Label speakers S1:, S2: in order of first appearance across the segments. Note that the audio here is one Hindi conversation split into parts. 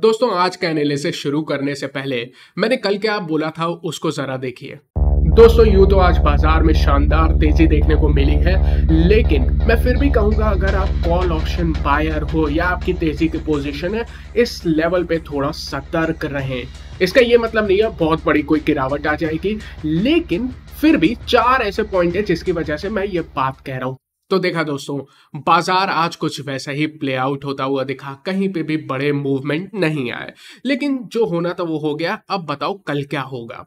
S1: दोस्तों आज का एनालिसिस शुरू करने से पहले मैंने कल क्या बोला था उसको जरा देखिए दोस्तों यूं तो आज बाजार में शानदार तेजी देखने को मिली है लेकिन मैं फिर भी कहूंगा अगर आप कॉल ऑप्शन बायर हो या आपकी तेजी की पोजीशन है इस लेवल पे थोड़ा सतर्क रहें इसका ये मतलब नहीं है बहुत बड़ी कोई गिरावट आ जाएगी लेकिन फिर भी चार ऐसे पॉइंट है जिसकी वजह से मैं ये बात कह रहा हूँ तो देखा दोस्तों बाजार आज कुछ वैसा ही प्ले आउट होता हुआ दिखा कहीं पे भी बड़े मूवमेंट नहीं आए लेकिन जो होना था वो हो गया अब बताओ कल क्या होगा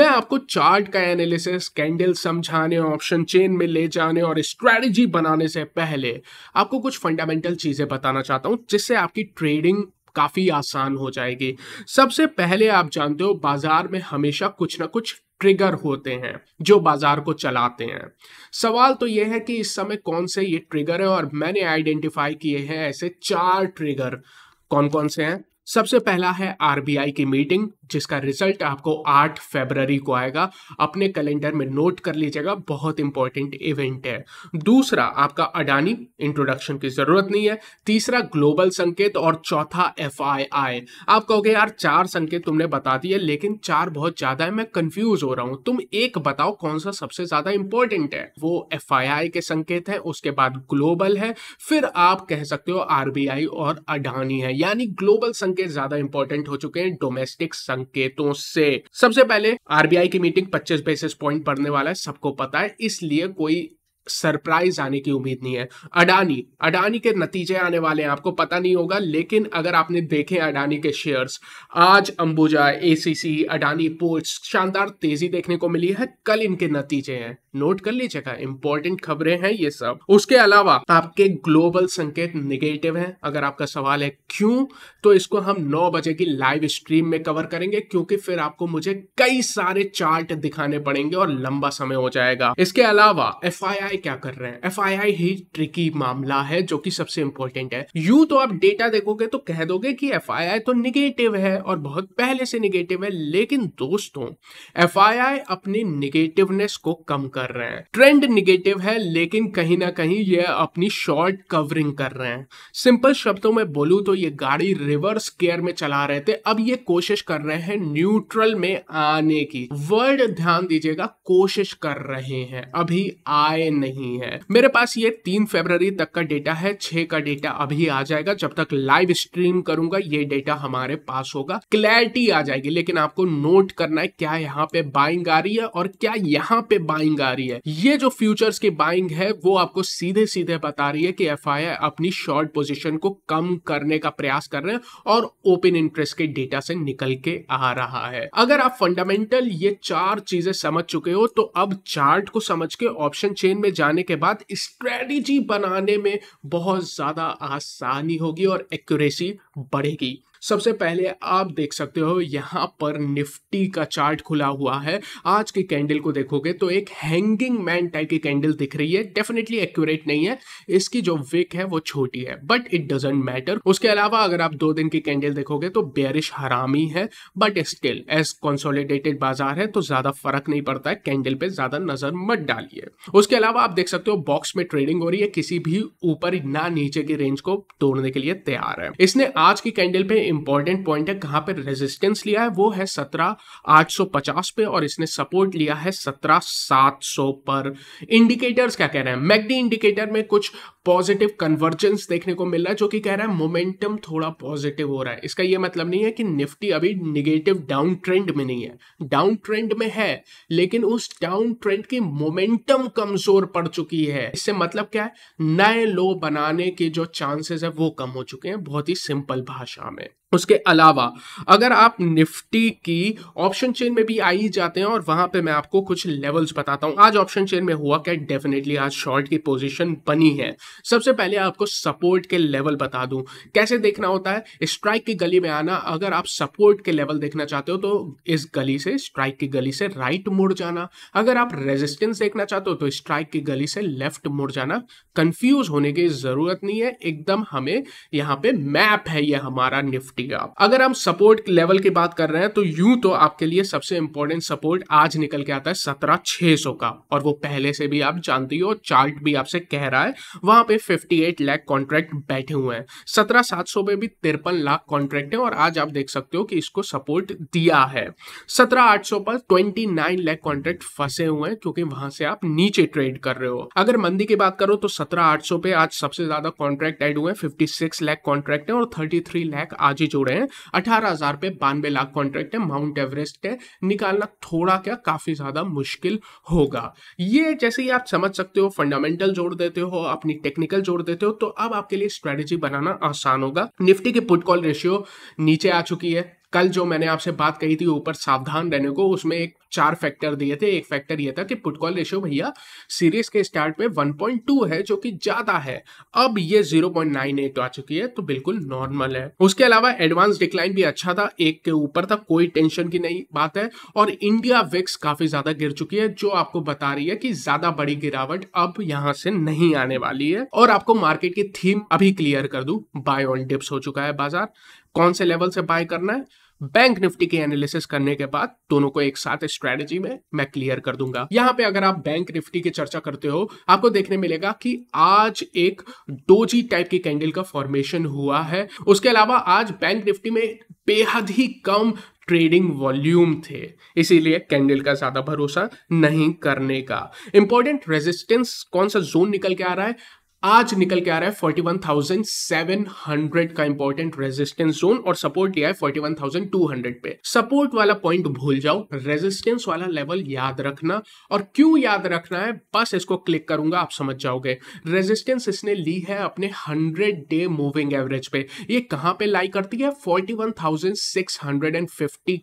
S1: मैं आपको चार्ट का एनालिसिस कैंडल समझाने ऑप्शन चेन में ले जाने और स्ट्रैटेजी बनाने से पहले आपको कुछ फंडामेंटल चीजें बताना चाहता हूँ जिससे आपकी ट्रेडिंग काफ़ी आसान हो जाएगी सबसे पहले आप जानते हो बाजार में हमेशा कुछ ना कुछ ट्रिगर होते हैं जो बाजार को चलाते हैं सवाल तो यह है कि इस समय कौन से ये ट्रिगर है और मैंने आइडेंटिफाई किए हैं ऐसे चार ट्रिगर कौन कौन से हैं सबसे पहला है आरबीआई की मीटिंग जिसका रिजल्ट आपको 8 फरवरी को आएगा अपने कैलेंडर में नोट कर लीजिएगा बहुत इंपॉर्टेंट इवेंट है दूसरा आपका अडानी इंट्रोडक्शन की जरूरत नहीं है तीसरा ग्लोबल संकेत और चौथा एफ आप कहोगे यार चार संकेत तुमने बता दिए लेकिन चार बहुत ज्यादा है मैं कंफ्यूज हो रहा हूं तुम एक बताओ कौन सा सबसे ज्यादा इंपॉर्टेंट है वो एफ के संकेत है उसके बाद ग्लोबल है फिर आप कह सकते हो आरबीआई और अडानी है यानी ग्लोबल संकेत ज्यादा इंपॉर्टेंट हो चुके हैं डोमेस्टिक संकेतों से सबसे पहले आरबीआई की मीटिंग 25 बेसिस पॉइंट पढ़ने वाला है सबको पता है इसलिए कोई सरप्राइज आने की उम्मीद नहीं है अडानी अडानी के नतीजे आने वाले हैं आपको पता नहीं होगा लेकिन अगर आपने देखे अडानी के शेयर्स आज अंबुजा एसीसी अडानी पोर्ट्स शानदार तेजी देखने को मिली है कल इनके नतीजे हैं नोट कर लीजिएगा इंपॉर्टेंट खबरें हैं ये सब उसके अलावा आपके ग्लोबल संकेत निगेटिव है अगर आपका सवाल है क्यों तो इसको हम नौ बजे की लाइव स्ट्रीम में कवर करेंगे क्योंकि फिर आपको मुझे कई सारे चार्ट दिखाने पड़ेंगे और लंबा समय हो जाएगा इसके अलावा एफ क्या कर रहे हैं एफ ही ट्रिकी मामला है जो कि सबसे इंपॉर्टेंट है यू तो आप डेटा देखोगे तो कह दोगे कि एफ तो निगेटिव है और बहुत पहले से निगेटिव है लेकिन दोस्तों एफ अपने निगेटिवनेस को कम कर रहे हैं ट्रेंड निगेटिव है लेकिन कहीं ना कहीं ये अपनी शॉर्ट कवरिंग कर रहे हैं सिंपल शब्दों में बोलूं तो ये गाड़ी रिवर्स गियर में चला रहे थे अब ये कोशिश कर रहे हैं न्यूट्रल में आने की वर्ड ध्यान दीजिएगा कोशिश कर रहे हैं अभी आए नहीं नहीं है मेरे पास ये तीन फेबररी तक का डेटा है छह का डेटा अभी आ जाएगा जब तक लाइव स्ट्रीम करूंगा ये डेटा हमारे पास होगा क्लैरिटी आ जाएगी लेकिन आपको नोट करना है क्या यहाँ पे बाइंग आ रही है और क्या यहाँ पे बाइंग आ रही है ये जो फ्यूचर्स की बाइंग है वो आपको सीधे सीधे बता रही है कि एफ अपनी शॉर्ट पोजिशन को कम करने का प्रयास कर रहे हैं और ओपन इंटरेस्ट के डेटा से निकल के आ रहा है अगर आप फंडामेंटल ये चार चीजें समझ चुके हो तो अब चार्ट को समझ के ऑप्शन चेन में में जाने के बाद स्ट्रेटजी बनाने में बहुत ज़्यादा आसानी होगी और एक्यूरेसी बढ़ेगी सबसे पहले आप देख सकते हो यहाँ पर निफ्टी का चार्ट खुला हुआ है आज की कैंडल को देखोगे तो एक हैंगिंग मैन टाइप की कैंडल दिख रही है डेफिनेटली एक्यूरेट नहीं है इसकी जो विक है वो छोटी है बट इट डजेंट मैटर उसके अलावा अगर आप दो दिन की कैंडल देखोगे तो बेरिश हरामी है बट स्टिल एज कॉन्सोलिडेटेड बाजार है तो ज्यादा फर्क नहीं पड़ता है कैंडल पे ज्यादा नजर मत डालिए उसके अलावा आप देख सकते हो बॉक्स में ट्रेडिंग हो रही है किसी भी ऊपर ना नीचे की रेंज को तोड़ने के लिए तैयार है इसने आज की कैंडल पे इंपॉर्टेंट पॉइंट है कहां पे रेजिस्टेंस लिया है वो है सत्रह आठ सौ पचास पे और इसने सपोर्ट लिया है सत्रह सात सौ पर इंडिकेटर्स क्या कह रहे हैं मैगडी इंडिकेटर में कुछ पॉजिटिव कन्वर्जेंस देखने को मिल रहा है जो कि कह रहा है मोमेंटम थोड़ा पॉजिटिव हो रहा है इसका यह मतलब नहीं है कि निफ्टी अभी निगेटिव डाउन ट्रेंड में नहीं है डाउन ट्रेंड में है लेकिन उस डाउन ट्रेंड की मोमेंटम कमजोर पड़ चुकी है इससे मतलब क्या है नए लो बनाने के जो चांसेस है वो कम हो चुके हैं बहुत ही सिंपल भाषा में उसके अलावा अगर आप निफ्टी की ऑप्शन चेन में भी आई जाते हैं और वहां पे मैं आपको कुछ लेवल्स बताता हूं आज ऑप्शन चेन में हुआ क्या डेफिनेटली आज शॉर्ट की पोजीशन बनी है सबसे पहले आपको सपोर्ट के लेवल बता दूं कैसे देखना होता है स्ट्राइक की गली में आना अगर आप सपोर्ट के लेवल देखना चाहते हो तो इस गली से स्ट्राइक की गली से राइट मुड़ जाना अगर आप रेजिस्टेंस देखना चाहते हो तो स्ट्राइक की गली से लेफ्ट मुड़ जाना कंफ्यूज होने की जरूरत नहीं है एकदम हमें यहाँ पे मैप है यह हमारा निफ्टी सकती है आप अगर हम सपोर्ट लेवल की बात कर रहे हैं तो यूं तो आपके लिए सबसे इंपॉर्टेंट सपोर्ट आज निकल के आता है सत्रह छह सौ का और वो पहले से भी आप जानती हो चार्ट भी आपसे कह रहा है वहां पे फिफ्टी एट लैख कॉन्ट्रैक्ट बैठे हुए हैं सत्रह सात सौ में भी तिरपन लाख कॉन्ट्रैक्ट है और आज आप देख सकते हो कि इसको सपोर्ट दिया है सत्रह आठ सौ पर ट्वेंटी नाइन लैख कॉन्ट्रैक्ट फंसे हुए हैं क्योंकि वहां से आप नीचे ट्रेड कर रहे हो अगर मंदी की बात करो तो सत्रह आठ सौ पे आज सबसे ज्यादा कॉन्ट्रैक्ट एड हुए फिफ्टी सिक्स लैख कॉन्ट्रैक्ट है और थर्टी थ्री लैख आज जुड़े हैं अठारह हज़ार पे बानवे लाख कॉन्ट्रैक्ट है माउंट एवरेस्ट है निकालना थोड़ा क्या काफ़ी ज़्यादा मुश्किल होगा ये जैसे ही आप समझ सकते हो फंडामेंटल जोड़ देते हो अपनी टेक्निकल जोड़ देते हो तो अब आपके लिए स्ट्रेटेजी बनाना आसान होगा निफ्टी की पुट कॉल रेशियो नीचे आ चुकी है कल जो मैंने आपसे बात कही थी ऊपर सावधान रहने को उसमें एक चार फैक्टर दिए थे एक फैक्टर यह था कि पुटकॉल रेशियो भैया सीरीज के स्टार्ट पे 1.2 है जो कि ज्यादा है अब ये 0.98 आ चुकी है तो बिल्कुल नॉर्मल है उसके अलावा एडवांस डिक्लाइन भी अच्छा था एक के ऊपर था कोई टेंशन की नहीं बात है और इंडिया विक्स काफी ज्यादा गिर चुकी है जो आपको बता रही है कि ज्यादा बड़ी गिरावट अब यहां से नहीं आने वाली है और आपको मार्केट की थीम अभी क्लियर कर दू बाय ऑन डिप्स हो चुका है बाजार कौन से लेवल से बाय करना है बैंक निफ्टी के एनालिसिस करने के बाद दोनों को एक साथ स्ट्रेटेजी में मैं क्लियर कर दूंगा यहां पे अगर आप बैंक निफ्टी की चर्चा करते हो आपको देखने मिलेगा कि आज एक डोजी टाइप की कैंडल का फॉर्मेशन हुआ है उसके अलावा आज बैंक निफ्टी में बेहद ही कम ट्रेडिंग वॉल्यूम थे इसीलिए कैंडल का ज्यादा भरोसा नहीं करने का इंपॉर्टेंट रेजिस्टेंस कौन सा जोन निकल के आ रहा है आज निकल के आ रहा है 41,700 का इंपॉर्टेंट रेजिस्टेंस जोन और सपोर्ट लिया है 41,200 पे सपोर्ट वाला पॉइंट भूल जाओ रेजिस्टेंस वाला लेवल याद रखना और क्यों याद रखना है बस इसको क्लिक करूंगा आप समझ जाओगे रेजिस्टेंस इसने ली है अपने 100 डे मूविंग एवरेज पे ये कहाँ पे लाई करती है फोर्टी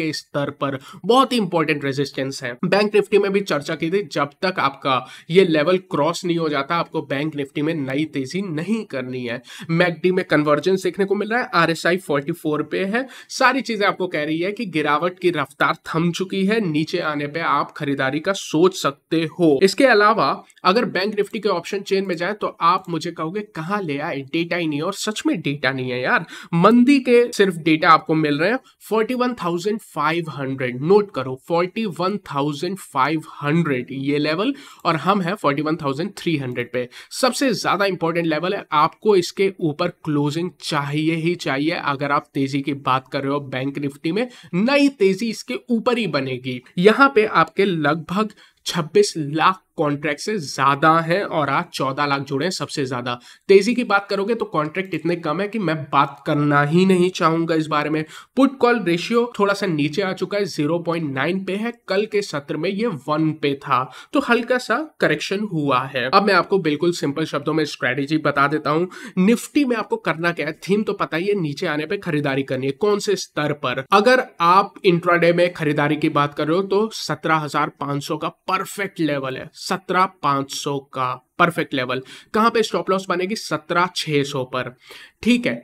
S1: के स्तर पर बहुत ही इंपॉर्टेंट रेजिस्टेंस है बैंक निफ्टी में भी चर्चा की थी जब तक आपका ये लेवल क्रॉस नहीं हो जाता आपको बैंक निफ्टी में नई तेजी नहीं करनी है मैकडी में कन्वर्जेंस देखने को मिल रहा है R S I forty four पे है सारी चीजें आपको कह रही है कि गिरावट की रफ्तार थम चुकी है नीचे आने पे आप खरीदारी का सोच सकते हो इसके अलावा अगर बैंक निफ्टी के ऑप्शन चेन में जाए तो आप मुझे कहोगे कहाँ ले आए डेटा ही नहीं और सच में डेटा नहीं है यार मंदी के सिर्फ डेटा आपको मिल रहे हैं forty one thousand five hundred note करो forty one thousand five hundred ये लेवल और हम हैं forty one thousand three hundred पे सबसे ज्यादा ज़्यादा इंपॉर्टेंट लेवल है आपको इसके ऊपर क्लोजिंग चाहिए ही चाहिए अगर आप तेजी की बात कर रहे हो बैंक निफ्टी में नई तेजी इसके ऊपर ही बनेगी यहाँ पे आपके लगभग 26 लाख कॉन्ट्रैक्ट से ज्यादा हैं और आज 14 लाख जुड़े हैं सबसे ज्यादा तेजी की बात करोगे तो कॉन्ट्रैक्ट इतने कम है कि मैं बात करना ही नहीं चाहूंगा इस बारे में पुट कॉल रेशियो थोड़ा सा नीचे आ चुका है 0.9 पे है कल के सत्र में ये 1 पे था तो हल्का सा करेक्शन हुआ है अब मैं आपको बिल्कुल सिंपल शब्दों में स्ट्रेटेजी बता देता हूँ निफ्टी में आपको करना क्या है थीम तो पता ही है नीचे आने पर खरीदारी करनी है कौन से स्तर पर अगर आप इंट्राडे में खरीदारी की बात कर रहे हो तो सत्रह का पर परफेक्ट लेवल है सत्रह पांच सौ का परफेक्ट लेवल कहां पे स्टॉप लॉस बनेगी सत्रह छह सौ पर ठीक है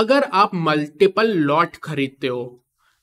S1: अगर आप मल्टीपल लॉट खरीदते हो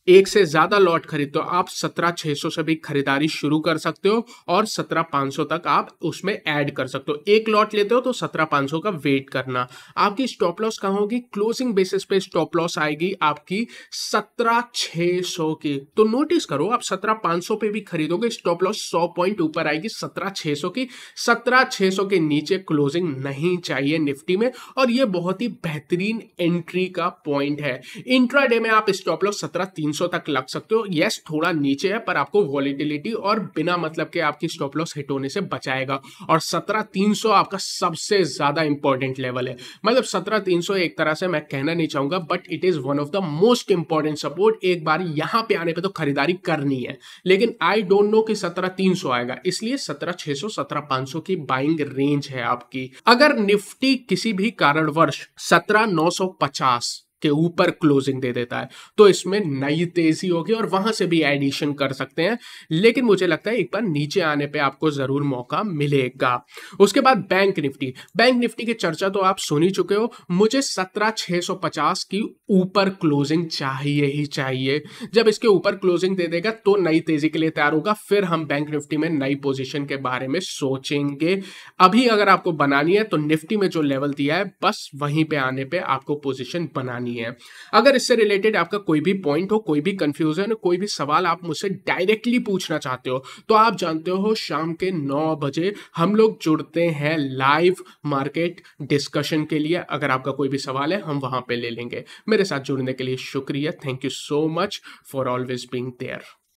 S1: एक से ज़्यादा लॉट खरीदते हो आप सत्रह छह सौ से भी खरीदारी शुरू कर सकते हो और सत्रह पाँच सौ तक आप उसमें ऐड कर सकते हो एक लॉट लेते हो तो सत्रह पाँच सौ का वेट करना आपकी स्टॉप लॉस कहा होगी क्लोजिंग बेसिस पे स्टॉप लॉस आएगी आपकी सत्रह छह सौ की तो नोटिस करो आप सत्रह पाँच सौ पे भी खरीदोगे स्टॉप लॉस सौ पॉइंट ऊपर आएगी सत्रह छह सौ की सत्रह छह सौ के नीचे क्लोजिंग नहीं चाहिए निफ्टी में और ये बहुत ही बेहतरीन एंट्री का पॉइंट है इंट्राडे में आप स्टॉप लॉस सत्रह तीन 300 तक लग सकते हो यस थोड़ा नीचे है पर आपको वॉलिटिलिटी और बिना मतलब के आपकी स्टॉप लॉस हिट होने से बचाएगा और सत्रह तीन आपका सबसे ज्यादा इंपॉर्टेंट लेवल है मतलब सत्रह तीन एक तरह से मैं कहना नहीं चाहूंगा but it is one of the most important support एक बार यहां पर आने पर तो खरीदारी करनी है लेकिन आई डोंट नो कि सत्रह तीन आएगा इसलिए सत्रह छह सौ सत्रह पांच सौ की बाइंग रेंज है आपकी अगर निफ्टी किसी भी कारणवर्ष सत्रह नौ सौ पचास के ऊपर क्लोजिंग दे देता है तो इसमें हम्म। नई तेजी होगी और वहां से भी एडिशन कर सकते हैं लेकिन मुझे लगता है एक बार नीचे आने पे आपको जरूर मौका मिलेगा उसके बाद बैंक निफ्टी बैंक निफ्टी की चर्चा तो आप सुन ही चुके हो मुझे सत्रह छह सौ पचास की ऊपर क्लोजिंग चाहिए ही चाहिए जब इसके ऊपर क्लोजिंग दे देगा तो नई तेजी के लिए तैयार होगा फिर हम बैंक निफ्टी में नई पोजिशन के बारे में सोचेंगे अभी अगर आपको बनानी है तो निफ्टी में जो लेवल दिया है बस वहीं पर आने पर आपको पोजिशन बनानी करनी है अगर इससे रिलेटेड आपका कोई भी पॉइंट हो कोई भी कंफ्यूजन कोई भी सवाल आप मुझसे डायरेक्टली पूछना चाहते हो तो आप जानते हो शाम के नौ बजे हम लोग जुड़ते हैं लाइव मार्केट डिस्कशन के लिए अगर आपका कोई भी सवाल है हम वहां पे ले लेंगे मेरे साथ जुड़ने के लिए शुक्रिया thank you so much for always being there